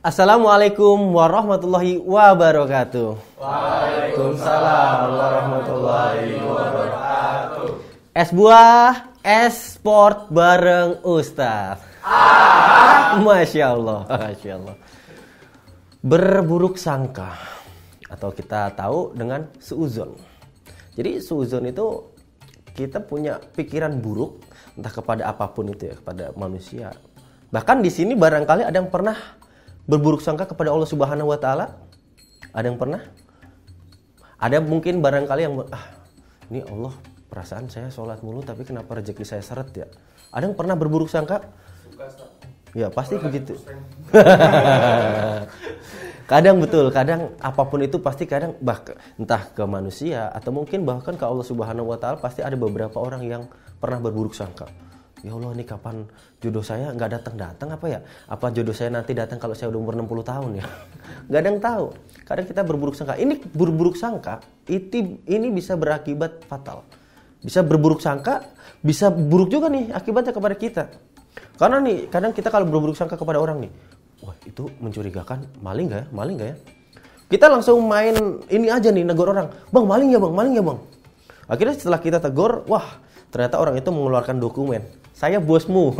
Assalamualaikum warahmatullahi wabarakatuh. Waalaikumsalam warahmatullahi wabarakatuh. Es buah, es sport bareng Ustaz. Ah. Masya Allah, Masya Allah. Berburuk sangka atau kita tahu dengan suuzon. Jadi suuzon itu kita punya pikiran buruk entah kepada apapun itu ya kepada manusia. Bahkan di sini barangkali ada yang pernah berburuk sangka kepada Allah Subhanahu wa taala? Ada yang pernah? Ada mungkin barangkali yang ah, ini Allah perasaan saya sholat mulu tapi kenapa rezeki saya seret ya? Ada yang pernah berburuk sangka? ya pasti Orang begitu. kadang betul kadang apapun itu pasti kadang bah entah ke manusia atau mungkin bahkan ke Allah Subhanahu Wa Taala pasti ada beberapa orang yang pernah berburuk sangka ya Allah ini kapan jodoh saya nggak datang datang apa ya apa jodoh saya nanti datang kalau saya udah umur 60 tahun ya nggak ada yang tahu kadang kita berburuk sangka ini berburuk sangka itu ini bisa berakibat fatal bisa berburuk sangka bisa buruk juga nih akibatnya kepada kita karena nih kadang kita kalau berburuk sangka kepada orang nih wah itu mencurigakan maling nggak ya maling nggak ya kita langsung main ini aja nih negor orang bang maling ya bang maling ya bang akhirnya setelah kita tegur wah ternyata orang itu mengeluarkan dokumen saya bosmu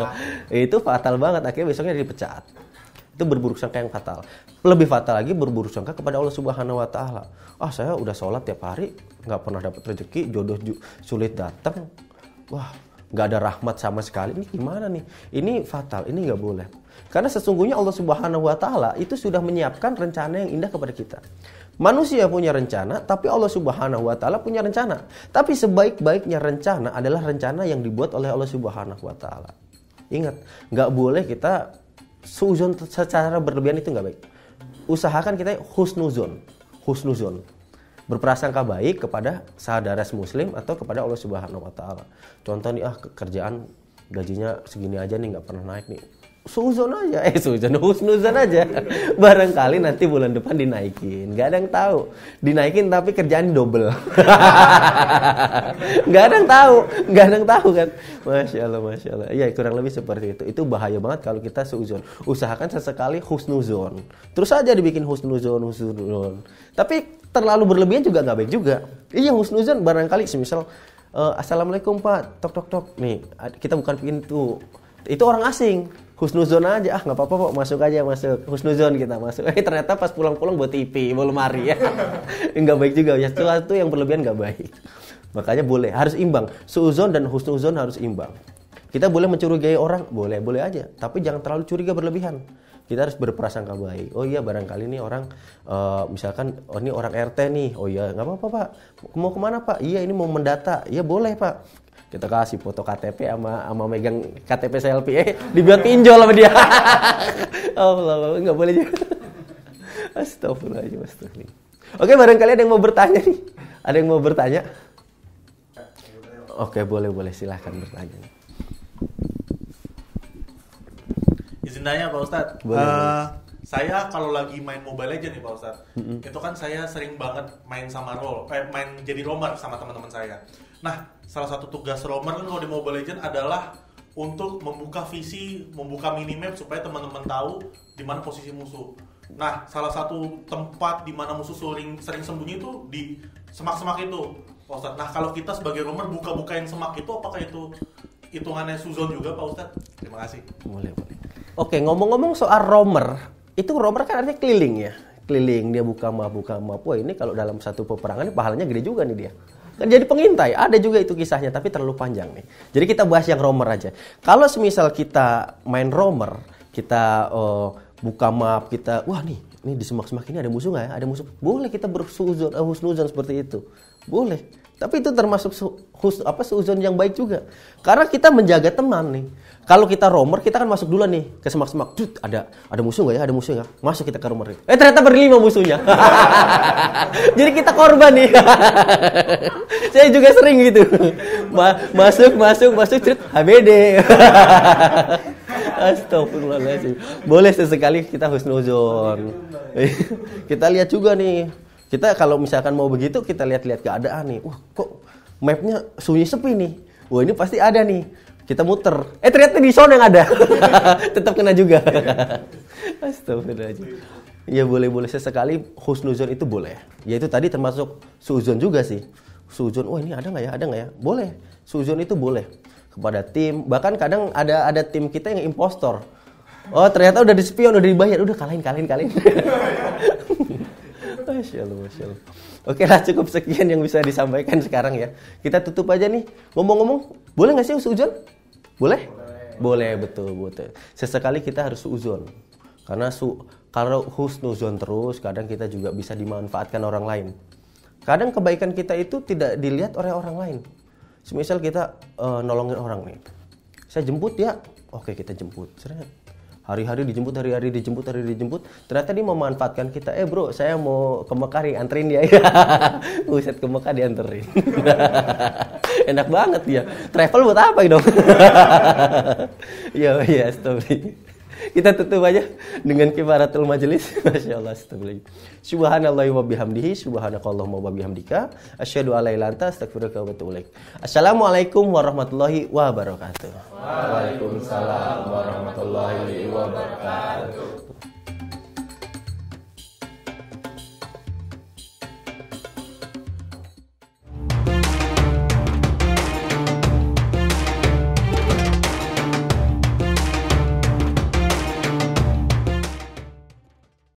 itu fatal banget akhirnya besoknya dipecat itu berburuk sangka yang fatal lebih fatal lagi berburuk sangka kepada Allah Subhanahu Wa Taala ah saya udah sholat tiap hari nggak pernah dapat rezeki jodoh sulit datang wah nggak ada rahmat sama sekali ini gimana nih ini fatal ini nggak boleh karena sesungguhnya Allah Subhanahu wa taala itu sudah menyiapkan rencana yang indah kepada kita. Manusia punya rencana, tapi Allah Subhanahu wa taala punya rencana. Tapi sebaik-baiknya rencana adalah rencana yang dibuat oleh Allah Subhanahu wa taala. Ingat, nggak boleh kita suzon secara berlebihan itu nggak baik. Usahakan kita husnuzon, husnuzon berprasangka baik kepada saudara muslim atau kepada Allah Subhanahu wa taala. Contoh nih ah kerjaan gajinya segini aja nih nggak pernah naik nih Suzon aja, eh Suzon, husnuzon aja. Barangkali nanti bulan depan dinaikin. Gak ada yang tahu. Dinaikin tapi kerjaan double. gak ada yang tahu, gak ada yang tahu kan. Masya Allah, masya Allah. ya kurang lebih seperti itu. Itu bahaya banget kalau kita suzon. Usahakan sesekali husnuzon. Terus aja dibikin husnuzon, husnuzon. Tapi terlalu berlebihan juga nggak baik juga. Iya husnuzon barangkali semisal uh, assalamualaikum pak, tok tok tok. Nih kita bukan pintu itu orang asing husnuzon aja ah nggak apa-apa kok masuk aja masuk husnuzon kita masuk eh ternyata pas pulang-pulang buat TV buat lemari ya nggak baik juga ya sesuatu yang berlebihan nggak baik makanya boleh harus imbang suuzon dan husnuzon harus imbang kita boleh mencurigai orang, boleh, boleh aja. Tapi jangan terlalu curiga berlebihan. Kita harus berprasangka baik. Oh iya, barangkali ini orang, uh, misalkan, oh ini orang RT nih. Oh iya, nggak apa-apa pak. Mau kemana pak? Iya, ini mau mendata. Iya boleh pak. Kita kasih foto KTP sama sama megang KTP selfie. Eh, dibuat pinjol sama dia. oh, nggak boleh juga. Astagfirullahaladzim, astagfirullahaladzim. Oke, barangkali ada yang mau bertanya nih. Ada yang mau bertanya? Oke, boleh boleh silahkan bertanya. nanya Pak Ustad. Eh, saya kalau lagi main Mobile Legend nih Pak Ustad, mm-hmm. itu kan saya sering banget main sama role, eh, main jadi romer sama teman-teman saya. Nah, salah satu tugas romer kan kalau di Mobile Legend adalah untuk membuka visi, membuka minimap supaya teman-teman tahu di mana posisi musuh. Nah, salah satu tempat di mana musuh sering sering sembunyi itu di semak-semak itu, Pak Ustadz. Nah, kalau kita sebagai romer buka-bukain semak itu, apakah itu hitungannya suzon juga, Pak Ustadz? Terima kasih. Boleh, boleh. Oke, ngomong-ngomong soal romer, itu romer kan artinya keliling ya. Keliling dia buka mah buka mah. Wah, ini kalau dalam satu peperangan pahalanya gede juga nih dia. Kan jadi pengintai, ada juga itu kisahnya tapi terlalu panjang nih. Jadi kita bahas yang romer aja. Kalau semisal kita main romer, kita uh, buka map, kita wah nih, nih di semak-semak ini ada musuh nggak ya? Ada musuh. Boleh kita berhusnuzon uh, seperti itu. Boleh tapi itu termasuk khusus apa seuzon yang baik juga. Karena kita menjaga teman nih. Kalau kita romer, kita kan masuk dulu nih ke semak-semak. Dut, ada ada musuh nggak ya? Ada musuh nggak? Masuk kita ke romer. Eh ternyata berlima musuhnya. Jadi kita korban nih. Saya juga sering gitu. Ma masuk, masuk, masuk, cerit HBD. Astagfirullahaladzim. Boleh sesekali kita husnuzon. kita lihat juga nih kita kalau misalkan mau begitu kita lihat-lihat keadaan nih wah kok mapnya sunyi sepi nih wah ini pasti ada nih kita muter eh ternyata di sound yang ada tetap kena juga astagfirullahaladzim ya boleh-boleh sesekali husnuzon itu boleh ya itu tadi termasuk suzon juga sih suzon wah ini ada nggak ya ada nggak ya boleh suzon itu boleh kepada tim bahkan kadang ada ada tim kita yang impostor oh ternyata udah di spion udah dibayar udah kalahin kalahin kalahin Masya Allah, Masya Allah. Oke lah cukup sekian yang bisa disampaikan sekarang ya. Kita tutup aja nih. Ngomong-ngomong, boleh nggak sih Usul Boleh? Boleh, betul, betul. Sesekali kita harus uzon. Karena su kalau husnuzon terus, kadang kita juga bisa dimanfaatkan orang lain. Kadang kebaikan kita itu tidak dilihat oleh orang lain. Misal kita uh, nolongin orang nih. Saya jemput ya, oke kita jemput. Seret hari-hari dijemput hari-hari dijemput hari hari dijemput ternyata dia memanfaatkan kita eh bro saya mau ke Mekah nih anterin dia Buset ke Mekah dianterin enak banget dia travel buat apa dong yo yes iya, story kita tutup aja dengan kifaratul majelis. Masya Allah. Subhanallah wa bihamdihi. subhanakallah wa bihamdika. Asyadu alai lanta Astagfirullah wa tu'ulaik. Assalamualaikum warahmatullahi wabarakatuh. Waalaikumsalam warahmatullahi wabarakatuh.